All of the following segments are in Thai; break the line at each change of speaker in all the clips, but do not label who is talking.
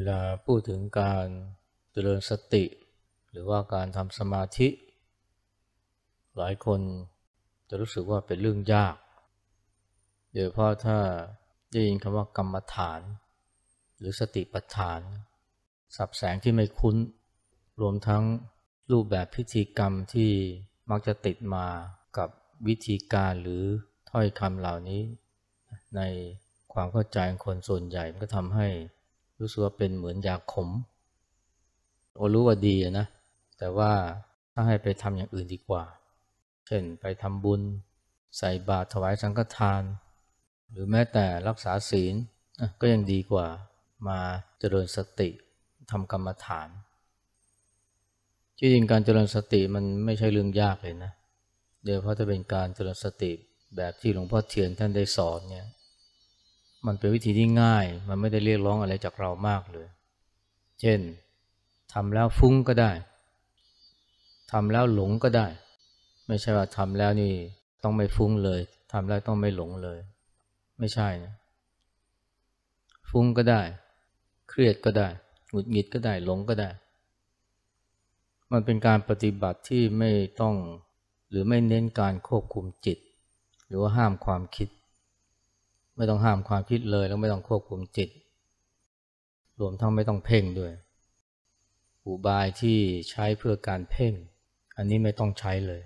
เวลาพูดถึงการเจริญสติ หรือว่าการทำสมาธิ หลายคนจะรู้สึกว่าเป็นเรื่องยาก เดี๋ยเพาะถ้าได้ยินคำว่ากรรมฐาน หรือสติปัฏฐาน สับแสงที่ไม่คุ้น รวมทั้งรูปแบบพิธีกรรมที่มักจะติดมากับวิธีการหรือถ้อยคำเหล่านี้ ในความเข้าใจคนส่วนใหญ่มันก็ทำให้รู้สึกว่าเป็นเหมือนยาขม โอรู้ว่าดีนะ แต่ว่าถ้าให้ไปทำอย่างอื่นดีกว่า เช่นไปทำบุญใส่บาตรถวายสังฆทาน หรือแม้แต่รักษาศีลก็ยังดีกว่ามาเจริญสติทำกรรมฐานจริงการเจริญสติมันไม่ใช่เรื่องยากเลยนะ เดี๋ยวเพราะจะเป็นการเจริญสติแบบที่หลวงพ่อเทียนท่านได้สอนเนี่ยมันเป็นวิธีที่ง่ายมันไม่ได้เรียกร้องอะไรจากเรามากเลย เช่นทำแล้วฟุ้งก็ได้ ทำแล้วหลงก็ได้ ไม่ใช่ว่าทำแล้วนี่ต้องไม่ฟุ้งเลย ทำแล้วต้องไม่หลงเลย ไม่ใช่นะ ฟุ้งก็ได้ เครียดก็ได้ หงุดหงิดก็ได้ หลงก็ได้ มันเป็นการปฏิบัติที่ไม่ต้องหรือไม่เน้นการควบคุมจิต หรือว่าห้ามความคิดไม่ต้องห้ามความคิดเลยแล้วไม่ต้องควบคุมจิตรวมทั้งไม่ต้องเพ่งด้วยอุบายที่ใช้เพื่อการเพ่งอันนี้ไม่ต้องใช้เลย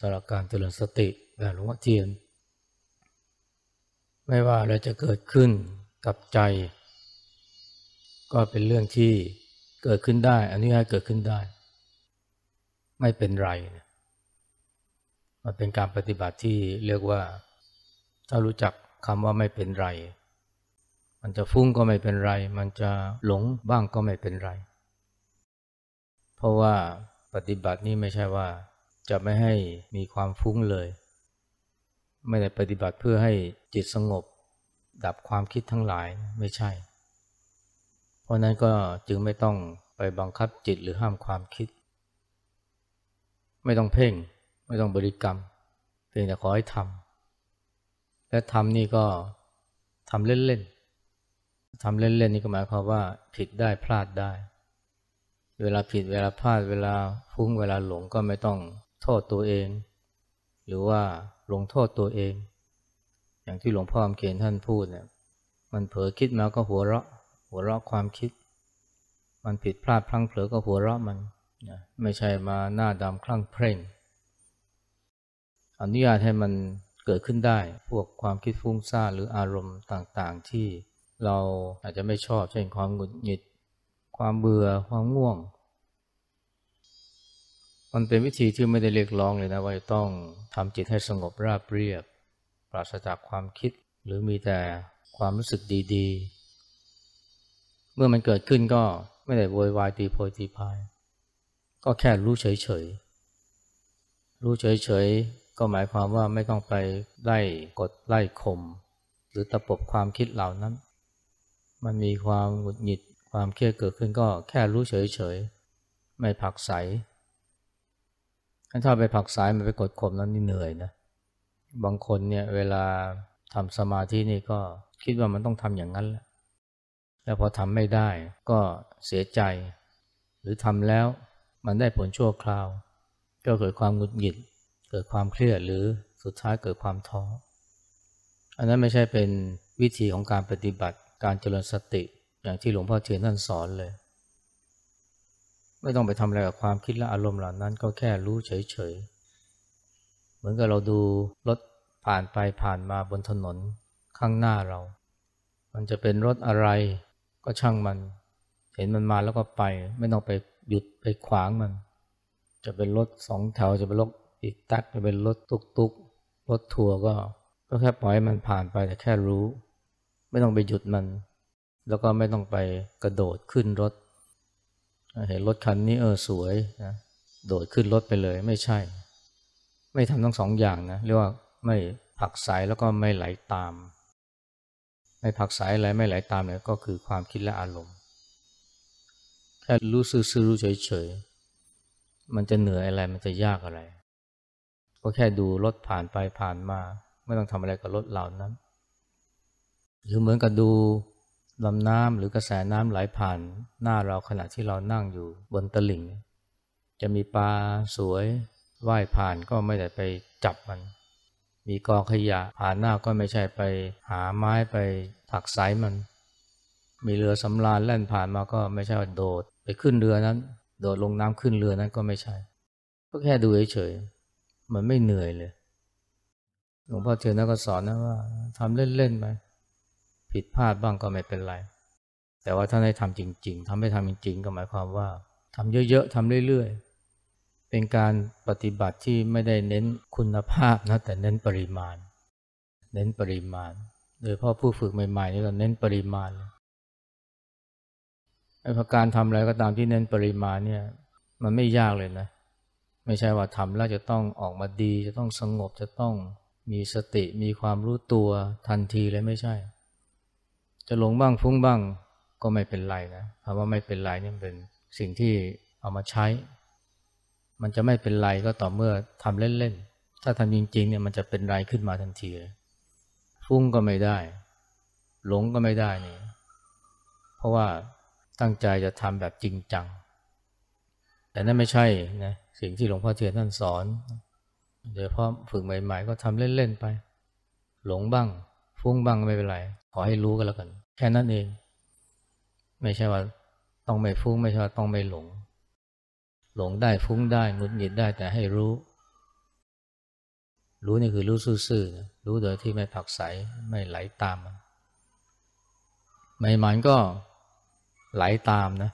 สำหรับการเจริญสติแบบหลวงพ่อเทียน ไม่ว่าอะไรจะเกิดขึ้นกับใจ ก็เป็นเรื่องที่เกิดขึ้นได้ อันนี้ให้เกิดขึ้นได้ ไม่เป็นไรมันเป็นการปฏิบัติที่เรียกว่าถ้ารู้จักคำว่าไม่เป็นไร มันจะฟุ้งก็ไม่เป็นไร มันจะหลงบ้างก็ไม่เป็นไร เพราะว่าปฏิบัตินี่ไม่ใช่ว่า จะไม่ให้มีความฟุ้งเลย ไม่ได้ปฏิบัติเพื่อให้จิตสงบ ดับความคิดทั้งหลายไม่ใช่ เพราะนั้นก็จึงไม่ต้องไปบังคับจิตหรือห้ามความคิด ไม่ต้องเพ่ง ไม่ต้องบริกรรม เพียงแต่ขอให้ทำและทำนี่ก็ ทำเล่นๆ ทำเล่นๆนี่ก็หมายความว่าผิดได้พลาดได้ เวลาผิดเวลาพลาดเวลาฟุ้งเวลาหลงก็ไม่ต้องโทษตัวเอง หรือว่าลงโทษตัวเอง อย่างที่หลวงพ่ออมเขียนท่านพูดเนี่ยมันเผลอคิดมาก็หัวเราะหัวเราะความคิด มันผิดพลาดพลั้งเผลอก็หัวเราะมันไม่ใช่มาหน้าดำคลั่งเพ่งอนุญาตให้มันเกิดขึ้นได้พวกความคิดฟุ้งซ่านหรืออารมณ์ต่างๆ ที่เราอาจจะไม่ชอบเช่นความหงุดหงิด ความเบื่อความง่วงมันเป็นวิธีที่ไม่ได้เรียกร้องเลยนะว่าจะต้องทำจิตให้สงบราบเรียบ ปราศจากความคิดหรือมีแต่ความรู้สึกดี ๆ เมื่อมันเกิดขึ้นก็ไม่ได้โวยวายตีโพยตีพายก็แค่รู้เฉยๆรู้เฉยก็หมายความว่าไม่ต้องไปไล่กดไล่ข่มหรือตะปบความคิดเหล่านั้น มันมีความหงุดหงิดความเครียดเกิดขึ้นก็แค่รู้เฉยๆไม่ผักใสถ้าไปผักสายมันไปกดข่มนั้นนี่เหนื่อยนะบางคนเนี่ยเวลาทำสมาธินี่ก็คิดว่ามันต้องทำอย่างนั้นแหละแล้วพอทำไม่ได้ก็เสียใจ หรือทำแล้วมันได้ผลชั่วคราวก็เกิดความหงุดหงิดเกิดความเครียดหรือสุดท้ายเกิดความท้อ อันนั้นไม่ใช่เป็นวิธีของการปฏิบัติการเจริญสติอย่างที่หลวงพ่อเทียนท่านสอนเลย ไม่ต้องไปทำอะไรกับความคิดและอารมณ์ เหล่านั้น ก็แค่รู้เฉย ๆ เหมือนกับเราดูรถผ่านไปผ่านมาบนถนนข้างหน้าเรา มันจะเป็นรถอะไรก็ช่างมัน เห็นมันมาแล้วก็ไป ไม่ต้องไปหยุดไปขวางมัน จะเป็นรถสองแถวจะเป็นรถอีตักจะเป็นรถตุกตุกรถทัวร์ก็ ก็แค่ปล่อยมันผ่านไปแต่แค่รู้ ไม่ต้องไปหยุดมัน แล้วก็ไม่ต้องไปกระโดดขึ้นรถเห็นรถคันนี้เออสวยนะ โดดขึ้นรถไปเลยไม่ใช่ ไม่ทำทั้งสองอย่างนะเรียกว่าไม่ผักสายแล้วก็ไม่ไหลาตาม ไม่ผักสายอะไรไม่ไหลาตามเนี่ยก็คือความคิดและอารมณ์ แค่รู้ซื่อๆรู้เฉยๆ มันจะเหนื่อยอะไรมันจะยากอะไรก็แค่ดูรถผ่านไปผ่านมา ไม่ต้องทำอะไรกับรถเหล่านั้นหรือเหมือนกับดูลำน้ำหรือกระแสน้ำไหลผ่านหน้าเราขณะที่เรานั่งอยู่บนตลิ่ง จะมีปลาสวยว่ายผ่านก็ไม่ได้ไปจับมัน มีกองขยะผ่านหน้าก็ไม่ใช่ไปหาไม้ไปผักไซมัน มีเรือสำราญแล่นผ่านมาก็ไม่ใช่โดด ไปขึ้นเรือนั้น โดดลงน้ำขึ้นเรือนั้นก็ไม่ใช่ ก็แค่ดูเฉยมันไม่เหนื่อยเลย หลวงพ่อเทียนก็สอนนะว่าทำเล่นๆไปผิดพลาดบ้างก็ไม่เป็นไร แต่ว่าถ้าได้ทำจริง ๆทำให้ทำจริง ๆ ก็หมายความว่าทำเยอะๆทำเรื่อยๆเป็นการปฏิบัติที่ไม่ได้เน้นคุณภาพนะ แต่เน้นปริมาณ เน้นปริมาณโดยพ่อผู้ฝึกใหม่ๆนี่เราเน้นปริมาณไอ้พการทำอะไรก็ตามที่เน้นปริมาณเนี่ย มันไม่ยากเลยนะเไม่ใช่ว่าทำแล้วจะต้องออกมาดี จะต้องสงบจะต้องมีสติมีความรู้ตัวทันที เลย ไม่ใช่ จะหลงบ้าง ฟุ้งบ้างก็ไม่เป็นไรนะคำว่าไม่เป็นไรนี่เป็นสิ่งที่เอามาใช้ มันจะไม่เป็นไรก็ต่อเมื่อทำเล่นๆ ถ้าทำจริง ๆเนี่ยมันจะเป็นไร ขึ้นมาทันทีเลยฟุ้งก็ไม่ได้ หลงก็ไม่ได้นี่เพราะว่าตั้งใจจะทำแบบจริงจังแต่นั่นไม่ใช่นะสิ่งที่หลวงพ่อเทียนท่านสอน เดี๋ยวพอฝึกใหม่ ๆ ก็ทำเล่นๆไป หลงบ้างฟุ้งบ้างไม่เป็นไร ขอให้รู้ก็แล้วกัน แค่นั้นเอง ไม่ใช่ว่าต้องไม่ฟุ้งไม่ใช่ว่า ต้องไม่หลง หลงได้ฟุ้งได้งุดหงิดได้แต่ให้รู้ รู้นี่คือรู้ซื่อๆนะรู้โดยที่ไม่ผักใสไม่ไหลตามมันใหม่ๆก็ไหลตามนะ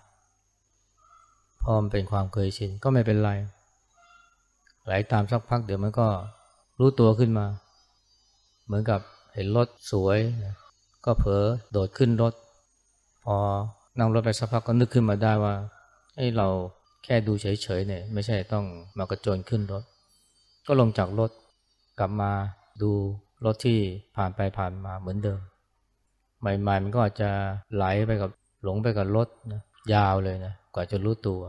พอมเป็นความเคยชินก็ไม่เป็นไรไหลาตามสักพักเดี๋ยวมันก็รู้ตัวขึ้นมา เหมือนกับเห็นรถสวย ก็เผลอโดดขึ้นรถ พอนั่งรถไปสักพักก็นึกขึ้นมาได้ว่าไอ้เราแค่ดูเฉยๆเนี่ยไม่ใช่ต้องมากระโจนขึ้นรถ ก็ลงจากรถกลับมาดูรถที่ผ่านไปผ่านมาเหมือนเดิมใหม่ๆมันก็อาจจะไหลไปกับหลงไปกับรถนะยาวเลยนะกว่าจะรู้ตัว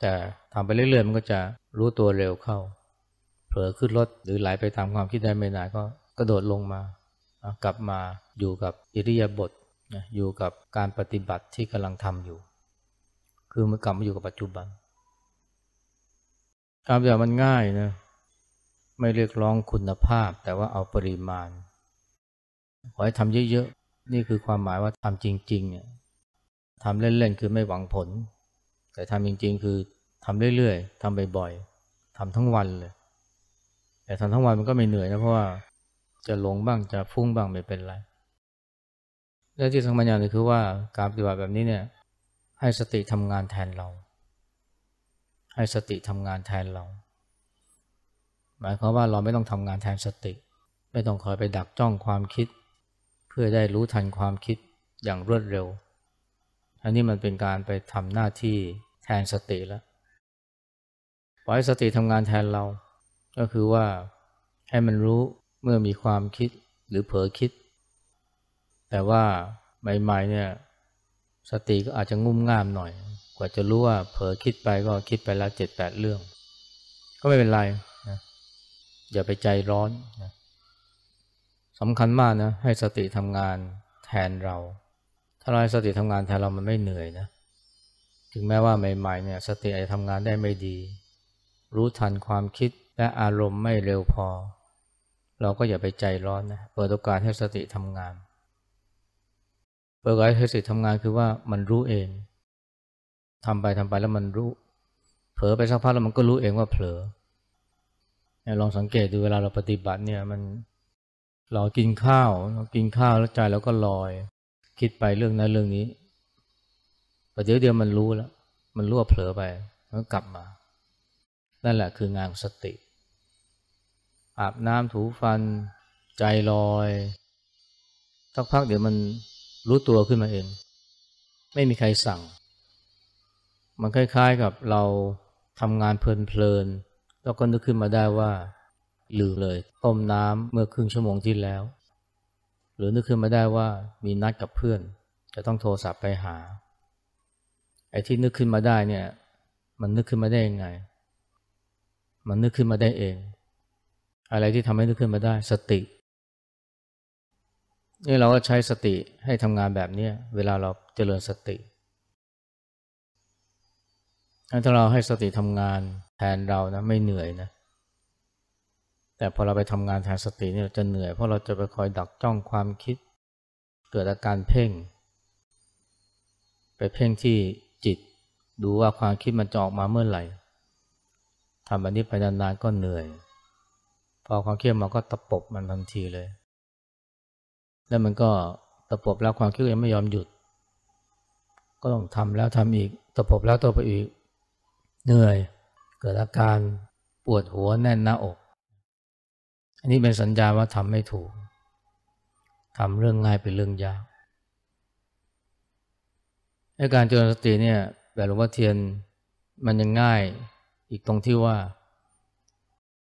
แต่ทำไปเรื่อยๆมันก็จะรู้ตัวเร็วเข้า เผลอขึ้นรถหรือไหลไปตามความคิดได้ไม่นานก็กระโดดลงมา กลับมาอยู่กับอิริยาบถอยู่กับการปฏิบัติที่กำลังทำอยู่ คือมันกลับมาอยู่กับปัจจุบันาำอย่างมันง่ายนะไม่เรียกร้องคุณภาพแต่ว่าเอาปริมาณ ขอให้ทำเยอะๆนี่คือความหมายว่าทำจริงๆเนี่ยทำเล่นๆคือไม่หวังผลแต่ทำจริงๆ คือ ทำเรื่อยๆ ทำบ่อยๆ ทำทั้งวันเลย แต่ทำทั้งวันมันก็ไม่เหนื่อยนะเพราะว่าจะหลงบ้างจะฟุ้งบ้างไม่เป็นไร และที่สำคัญอย่างนึงคือว่า การปฏิบัติแบบนี้เนี่ยให้สติทำงานแทนเรา ให้สติทำงานแทนเรา หมายความว่าเราไม่ต้องทำงานแทนสติ ไม่ต้องคอยไปดักจ้องความคิด เพื่อได้รู้ทันความคิดอย่างรวดเร็ว อันนี้มันเป็นการไปทำหน้าที่แทนสติแล้วปล่อยสติทำงานแทนเรา ก็คือว่าให้มันรู้เมื่อมีความคิดหรือเผลอคิด แต่ว่าใหม่ๆเนี่ยสติก็อาจจะงุ่มง่ามหน่อย กว่าจะรู้ว่าเผลอคิดไปก็คิดไปแล้วเจ็ดแปดเรื่อง ก็ไม่เป็นไรนะอย่าไปใจร้อนนะสำคัญมากนะให้สติทำงานแทนเราถ้าเราให้สติทำงานแทนเรามันไม่เหนื่อยนะถึงแม้ว่าใหม่ๆเนี่ยสติอาจจะทำงานได้ไม่ดี รู้ทันความคิดและอารมณ์ไม่เร็วพอ เราก็อย่าไปใจร้อนนะเปิดโอกาสให้สติทำงาน เปิดโอกาสให้สติทำงานคือว่ามันรู้เองทำไปทำไปแล้วมันรู้เผลอไปสักพักแล้วมันก็รู้เองว่าเผลอลองสังเกตดูเวลาเราปฏิบัติเนี่ยมันเรากินข้าวเรากินข้าวแล้วใจเราก็ลอย คิดไปเรื่องนั้นเรื่องนี้พอเดี๋ยวเดียวมันรู้แล้ว มันรั่วเผลอไป มันกลับมา นั่นแหละคืองานของสติ อาบน้ำถูฟันใจลอยสักพักเดี๋ยวมันรู้ตัวขึ้นมาเอง ไม่มีใครสั่ง มันคล้ายๆกับเราทำงานเพลินๆ แล้วก็นึกขึ้นมาได้ว่าลืมเลยต้มน้ำเมื่อครึ่งชั่วโมงที่แล้ว หรือนึกขึ้นมาได้ว่า มีนัดกับเพื่อน จะต้องโทรศัพท์ไปหาไอ้ที่นึกขึ้นมาได้เนี่ยมันนึกขึ้นมาได้ยังไงมันนึกขึ้นมาได้เอง อะไรที่ทำให้นึกขึ้นมาได้สตินี่เราก็ใช้สติให้ทำงานแบบนี้เวลาเราเจริญสติถ้าเราให้สติทำงานแทนเรานะไม่เหนื่อยนะแต่พอเราไปทำงานแทนสตินี่เราจะเหนื่อยเพราะเราจะไปคอยดักจ้องความคิด เกิดอาการเพ่งไปเพ่งที่จิตดูว่าความคิดมันจะออกมาเมื่อไหร่ ทำแบบนี้ไปนานๆก็เหนื่อย พอความเครียดมาก็ตะปบมันทันทีเลย แล้วมันก็ตะปบแล้วความคิดยังไม่ยอมหยุด ก็ต้องทำแล้วทำอีก ตะปบแล้วตะปบอีก เหนื่อย เกิดอาการปวดหัวแน่นหน้าอก อันนี้เป็นสัญญาว่าทำไม่ถูกทำเรื่องง่ายเป็นเรื่องยากในการเจริญสติเนี่ยแบบหลวงพ่อเทียนมันยังง่ายอีกตรงที่ว่า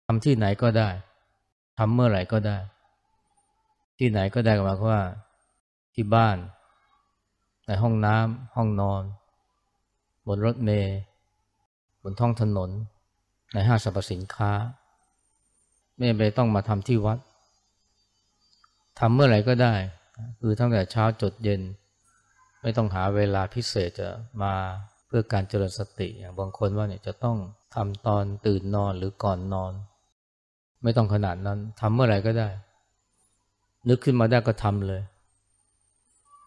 ทำที่ไหนก็ได้ทำเมื่อไหร่ก็ได้ ที่ไหนก็ได้ก็หมายความว่า ที่บ้าน ในห้องน้ำห้องนอน บนรถเมย์บนท้องถนน ในห้างสรรพสินค้า ไม่ไปต้องมาทำที่วัดทำเมื่อไหร่ก็ได้ คือตั้งแต่เช้าจดเย็นไม่ต้องหาเวลาพิเศษจะมาเพื่อการเจริญสติอย่างบางคนว่าเนี่ยจะต้องทำตอนตื่นนอนหรือก่อนนอน ไม่ต้องขนาดนั้นทำเมื่อไหร่ก็ได้ นึกขึ้นมาได้ก็ทำเลย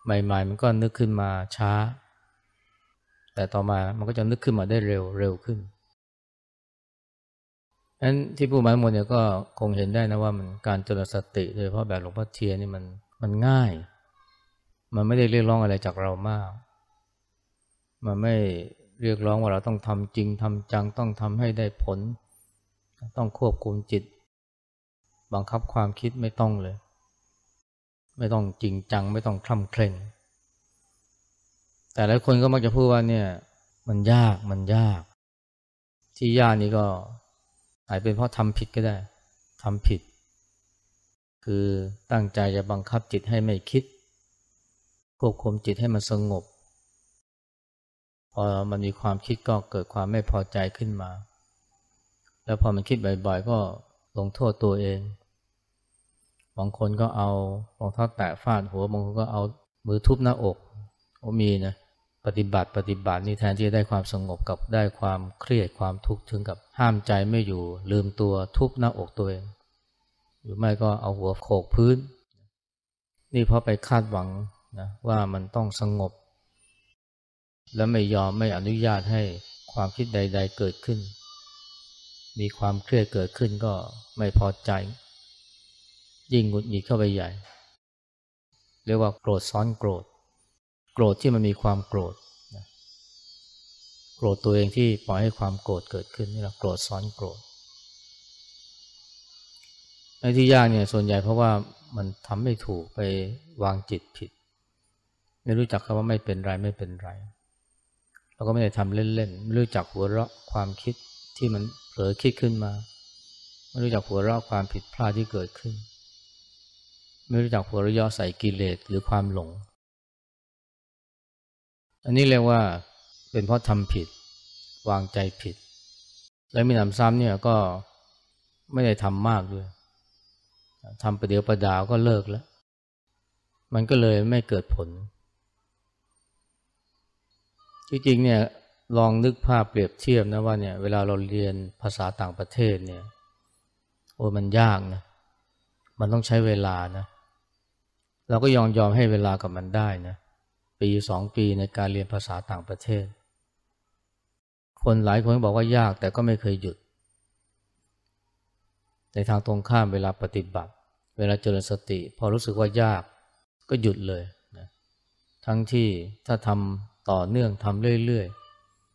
ใหม่ๆ มันก็นึกขึ้นมาช้า แต่ต่อมามันก็จะนึกขึ้นมาได้เร็วเร็วขึ้นนั้นที่ผู้หมายมนเนี่ยก็คงเห็นได้นะว่ามันการเจริญสติโดยเพราะแบบหลวงพ่อเทียนนี่มันมันง่ายมันไม่ได้เรียกร้องอะไรจากเรามาก มันไม่เรียกร้องว่าเราต้องทำจริงทำจังต้องทำให้ได้ผล ต้องควบคุมจิต บังคับความคิดไม่ต้องเลย ไม่ต้องจริงจัง ไม่ต้องคล่ำเคร่งแต่หลายคนก็มักจะพูดว่าเนี่ย มันยากมันยาก ที่ยากนี้ก็อาจเป็นเพราะทำผิดก็ได้ทำผิด คือตั้งใจจะบังคับจิตให้ไม่คิดควบคุมจิตให้มันสงบ พอมันมีความคิดก็เกิดความไม่พอใจขึ้นมา แล้วพอมันคิดบ่อยๆ ก็ลงโทษตัวเองบางคนก็เอารองเท้าแตะฟาดหัวบางคนก็เอามือทุบหน้าอกโอ้มีนะปฏิบัติปฏิบัตินี่แทนที่จะได้ความสงบกับได้ความเครียดความทุกข์ถึงกับห้ามใจไม่อยู่ลืมตัวทุบหน้าอกตัวเอง หรือไม่ก็เอาหัวโขกพื้น นี่เพราะไปคาดหวังนะว่ามันต้องสงบ และไม่ยอม ไม่อนุญาตให้ความคิดใด ๆเกิดขึ้น มีความเครียดเกิดขึ้นก็ไม่พอใจ ยิ่งหงุดหงิดเข้าไปใหญ่เรียกว่าโกรธซ้อนโกรธโกรธที่มันมีความโกรธโกรธตัวเองที่ปล่อยให้ความโกรธเกิดขึ้นนี่แหละโกรธซ้อนโกรธในที่ยากเนี่ยส่วนใหญ่เพราะว่ามันทำไม่ถูกไปวางจิตผิดไม่รู้จักคำว่าไม่เป็นไรไม่เป็นไร เราก็ไม่ได้ทำเล่น ๆ ไม่รู้จักหัวเราะความคิดที่มันเผลอคิดขึ้นมา ไม่รู้จักหัวเราะความผิดพลาดที่เกิดขึ้น ไม่รู้จักหัวเราะใส่กิเลสหรือความหลง อันนี้เรียกว่าเป็นเพราะทำผิดวางใจผิดและมีหนำซ้ำเนี่ยก็ไม่ได้ทำมากด้วยทำประเดี๋ยวประดาวก็เลิกแล้ว มันก็เลยไม่เกิดผลที่จริงเนี่ย ลองนึกภาพเปรียบเทียบนะว่าเนี่ย เวลาเราเรียนภาษาต่างประเทศเนี่ย โอ้มันยากนะ มันต้องใช้เวลานะ เราก็ยอมยอมให้เวลากับมันได้นะ ปีสองปีในการเรียนภาษาต่างประเทศ คนหลายคนบอกว่ายากแต่ก็ไม่เคยหยุด ในทางตรงข้ามเวลาปฏิบัติ เวลาเจริญสติ พอรู้สึกว่ายากก็หยุดเลยนะทั้งที่ถ้าทำต่อเนื่องทำเรื่อย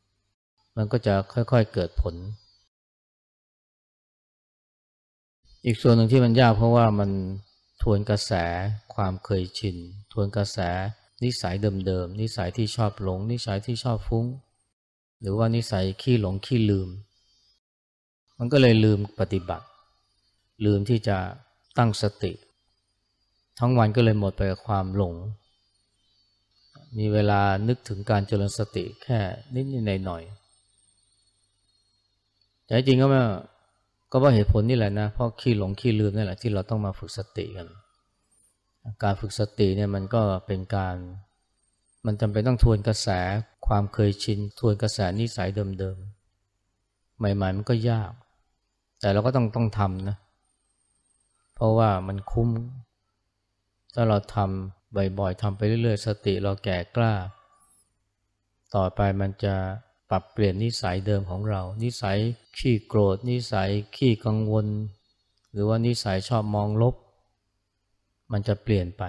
ๆ มันก็จะค่อยๆเกิดผล อีกส่วนหนึ่งที่มันยากเพราะว่ามัน ทวนกระแสความเคยชิน ทวนกระแสนิสัยเดิมๆนิสัยที่ชอบหลง นิสัยที่ชอบฟุ้ง หรือว่านิสัยขี้หลงขี้ลืม มันก็เลยลืมปฏิบัติ ลืมที่จะตั้งสติ ทั้งวันก็เลยหมดไปกับความหลงมีเวลานึกถึงการเจริญสติแค่นิดๆหน่อยๆ แต่จริงก็ไม่ก็ว่าเหตุผลนี่แหละนะเพราะขี้หลงขี้ลืมนี่แหละที่เราต้องมาฝึกสติกัน การฝึกสติเนี่ยมันก็เป็นการ มันจำเป็นต้องทวนกระแสความเคยชินทวนกระแสนิสัยเดิมๆใหม่ๆมันก็ยาก แต่เราก็ต้องต้องทำนะ เพราะว่ามันคุ้มถ้าเราทบ่อยๆทำไปเรื่อย ๆสติเราแก่กล้าต่อไปมันจะปรับเปลี่ยนนิสัยเดิมของเรา นิสัยขี้โกรธนิสัยขี้กังวล หรือว่านิสัยชอบมองลบ มันจะเปลี่ยนไป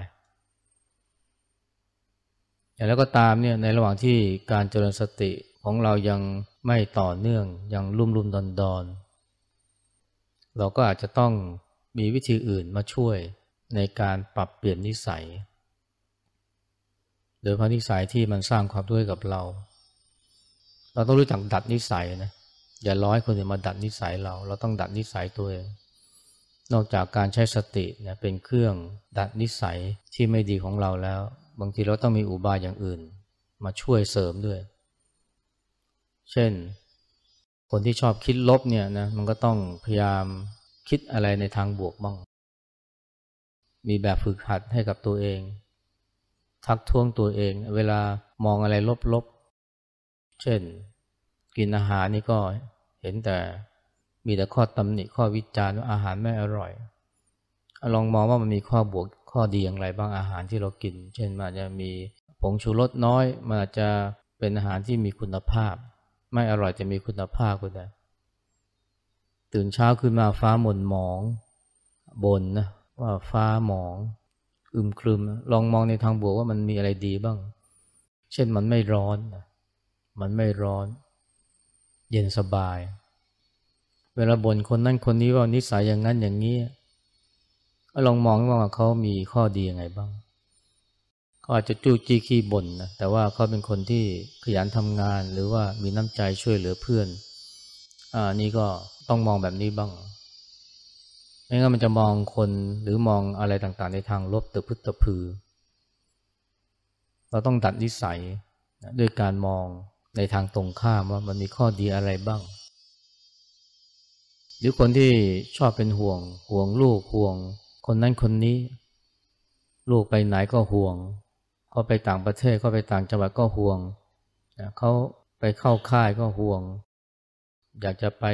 อย่างแล้วก็ตามเนี่ยในระหว่างที่การเจริญสติของเรายังไม่ต่อเนื่องยังรุ่มรุ่มดอนดอนเราก็อาจจะต้องมีวิธีอื่นมาช่วยในการปรับเปลี่ยนนิสัยโดยพระนิสัยที่มันสร้างความด้วยกับเรา เราต้องรู้จักดัดนิสัยนะอย่าร้อยคนอื่นมาดัดนิสัยเรา เราต้องดัดนิสัยตัวเอง นอกจากการใช้สตินยเป็นเครื่องดัดนิสัยที่ไม่ดีของเราแล้ว บางทีเราต้องมีอุบายอย่างอื่น มาช่วยเสริมด้วย เช่น คนที่ชอบคิดลบเนี่ยนะมันก็ต้องพยายามคิดอะไรในทางบวกบ้าง มีแบบฝึกหัดให้กับตัวเองทักท้วงตัวเอง เวลามองอะไรลบๆ เช่นกินอาหารนี่ก็เห็นแต่มีแต่ข้อตำหนิข้อวิจารณ์ว่าอาหารไม่อร่อยลองมองว่ามันมีข้อบวกข้อดีอย่างไรบ้างอาหารที่เรากิน เช่นมันจะมีผงชูรสน้อยมันจจะเป็นอาหารที่มีคุณภาพ ไม่อร่อยจะมีคุณภาพก็ได้ตื่นเช้าขึ้นมาฟ้าหม่นหมอง บนนะว่าฟ้าหมองอึมครึมลองมองในทางบวกว่ามันมีอะไรดีบ้าง เช่นมันไม่ร้อนมันไม่ร้อน เย็นสบาย เวลาบ่นคนนั่นคนนี้ว่านิสัยอย่างนั้นอย่างนี้ลองมองว่าเขามีข้อดีอยังไงบ้างเขาอาจจะจู้จี้ขี้บ่นนะแต่ว่าเขาเป็นคนที่ขยันทำงานหรือว่ามีน้ำใจช่วยเหลือเพื่อน อ่า นี่ก็ต้องมองแบบนี้บ้างไม่งั้นมันจะมองคนหรือมองอะไรต่างๆ ในทางลบตะพึตะพือ เราต้องดัดนิสัยด้วยการมองในทางตรงข้ามว่ามันมีข้อดีอะไรบ้าง หรือคนที่ชอบเป็นห่วง ห่วงลูกห่วง คนนั้นคนนี้ ลูกไปไหนก็ห่วงเขาไปต่างประเทศเขาไปต่างจังหวัดก็ห่วงเขาไปเข้าค่ายก็ห่วง อยากจะไป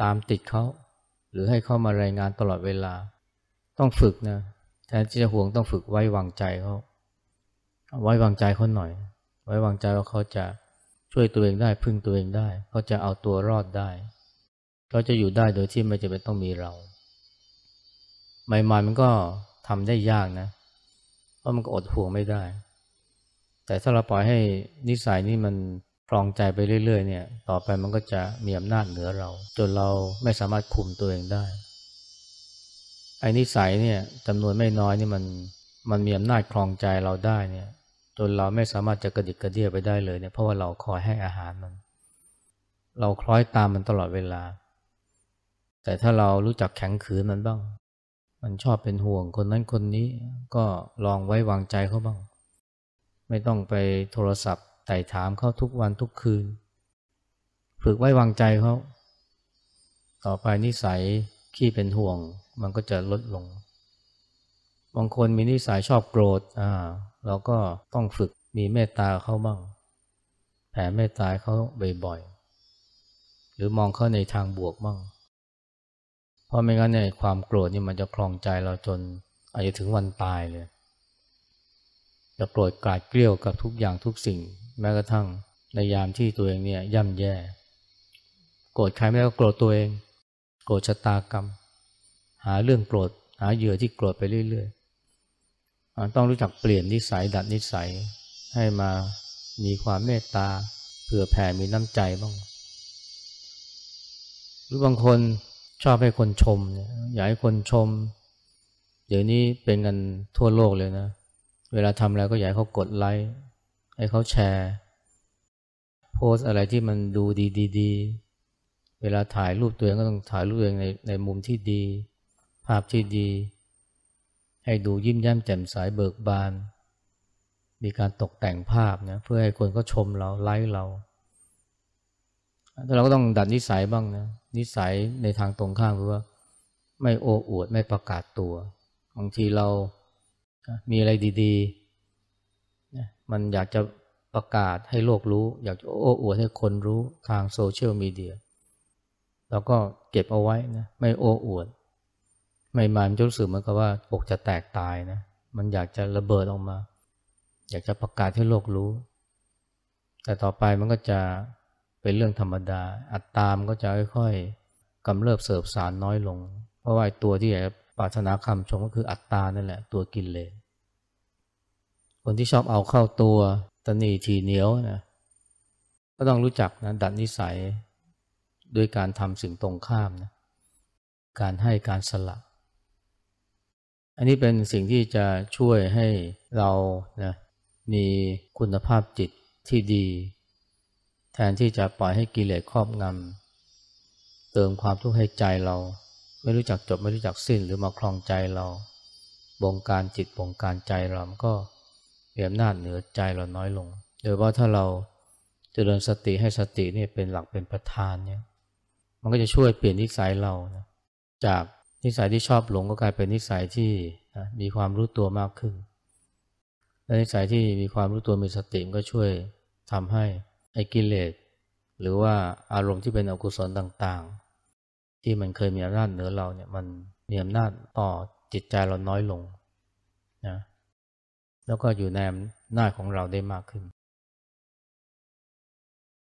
ตามติดเขาหรือให้เข้ามารายงานตลอดเวลาต้องฝึกนะแทนที่จะห่วงต้องฝึกไว้วางใจเขาไว้วางใจเขาหน่อย ไว้วางใจว่าเขาจะช่วยตัวเองได้พึ่งตัวเองได้เขาจะเอาตัวรอดได้เขาจะอยู่ได้โดยที่ไม่จำเป็นต้องมีเราใหม่ๆมันก็ทำได้ยากนะเพราะมันก็อดห่วงไม่ได้ แต่ถ้าเราปล่อยให้นิสัยนี้มันคลองใจไปเรื่อยๆเนี่ย ต่อไปมันก็จะมีอำนาจเหนือเรา จนเราไม่สามารถคุมตัวเองได้ ไอ้นิสัยเนี่ยจำนวนไม่น้อยนี่มันมันมีอำนาจคลองใจเราได้เนี่ย จนเราไม่สามารถจะกระดิกกระเดียไปได้เลยเนี่ยเพราะว่าเราคอยให้อาหารมัน เราคล้อยตามมันตลอดเวลา แต่ถ้าเรารู้จักแข็งขืนมันบ้าง มันชอบเป็นห่วงคนนั้นคนนี้ก็ลองไว้วางใจเขาบ้าง ไม่ต้องไปโทรศัพท์ไต่ถามเขาทุกวันทุกคืน ฝึกไว้วางใจเขา ต่อไปนิสัยขี้เป็นห่วง มันก็จะลดลง บางคนมีนิสัยชอบโกรธ อ่า เราก็ต้องฝึกมีเมตตาเขาบ้าง แผ่เมตตาเขาบ่อยๆ หรือมองเขาในทางบวกบ้าง เพราะไม่งั้นเนี่ยความโกรธนี่มันจะคลองใจเราจน อาจจะถึงวันตายเลย จะโกรธกลาดเกลี้ยวกับทุกอย่างทุกสิ่งแม้กระทั่งในยามที่ตัวเองเนี่ยย่ำแย่ โกรธใครไม่ได้ก็โกรธตัวเอง โกรธชะตากรรม หาเรื่องโกรธหาเหยื่อที่โกรธไปเรื่อย ๆ ต้องรู้จักเปลี่ยนนิสัยดัดนิสัย ให้มามีความเมตตาเผื่อแผ่มีน้ำใจบ้างหรือบางคนชอบให้คนชมอยากให้คนชม เดี๋ยวนี้เป็นกันทั่วโลกเลยนะ เวลาทำอะไรก็อยากให้เขากดไลค์ให้เขาแชร์ โพสอะไรที่มันดูดีๆ เวลาถ่ายรูปตัวเองก็ต้องถ่ายรูปตัวเองในในมุมที่ดี ภาพที่ดี ให้ดูยิ้มแย้มแจ่มใสเบิกบาน มีการตกแต่งภาพนะเพื่อให้คนก็ชมเราไลค์เราแต่เราก็ต้องดัดนิสัยบ้างนะนิสัยในทางตรงข้ามคือว่าไม่โอ้อวดไม่ประกาศตัวบางทีเรามีอะไรดี ๆมันอยากจะประกาศให้โลกรู้ อยากจะโอ้อวดให้คนรู้ทางโซเชียลมีเดียเราก็เก็บเอาไว้นะไม่โอ้อวด ไม่ามันจะรู้สึกเหมือนกับว่าอกจะแตกตายนะมันอยากจะระเบิดออกมา อยากจะประกาศให้โลกรู้ แต่ต่อไปมันก็จะเป็นเรื่องธรรมดา อัตตามก็จะค่อย ๆกำเริบเสิบสารน้อยลง เพราะว่าตัวที่ปรารถนาคำชมก็คืออัตตานั่นแหละตัวกินเลยคนที่ชอบเอาเข้าตัวตนีทีเหนียวนะก็ต้องรู้จักนะดัดนิสัยด้วยการทำสิ่งตรงข้ามนะการให้การสละ อันนี้เป็นสิ่งที่จะช่วยให้เรานะมีคุณภาพจิตที่ดี แทนที่จะปล่อยให้กิเลสครอบงำเติมความทุกข์ให้ใจเรา ไม่รู้จักจบไม่รู้จักสิ้นหรือมาคลองใจเรา บงการจิตบงการใจเราก็มีอำนาจเหนือใจเราน้อยลง โดยว่าถ้าเราจเจริญสติให้สตินี่เป็นหลักเป็นประธานเนี่ย มันก็จะช่วยเปลี่ยนนิสัยเรานะจากนิสัยที่ชอบหลงก็กลายเป็นนิสัยที่มีความรู้ตัวมากขึ้นและนิสัยที่มีความรู้ตัวมีสติมันก็ช่วยทำให้ไอ้กิเลส หรือว่าอารมณ์ที่เป็นอกุศลต่างๆ ที่มันเคยมีอำนาจเหนือเราเนี่ยมันมีอำนาจต่อจิตใจเราน้อยลงนะแล้วก็อยู่ในหนนาของเราได้มากขึ้น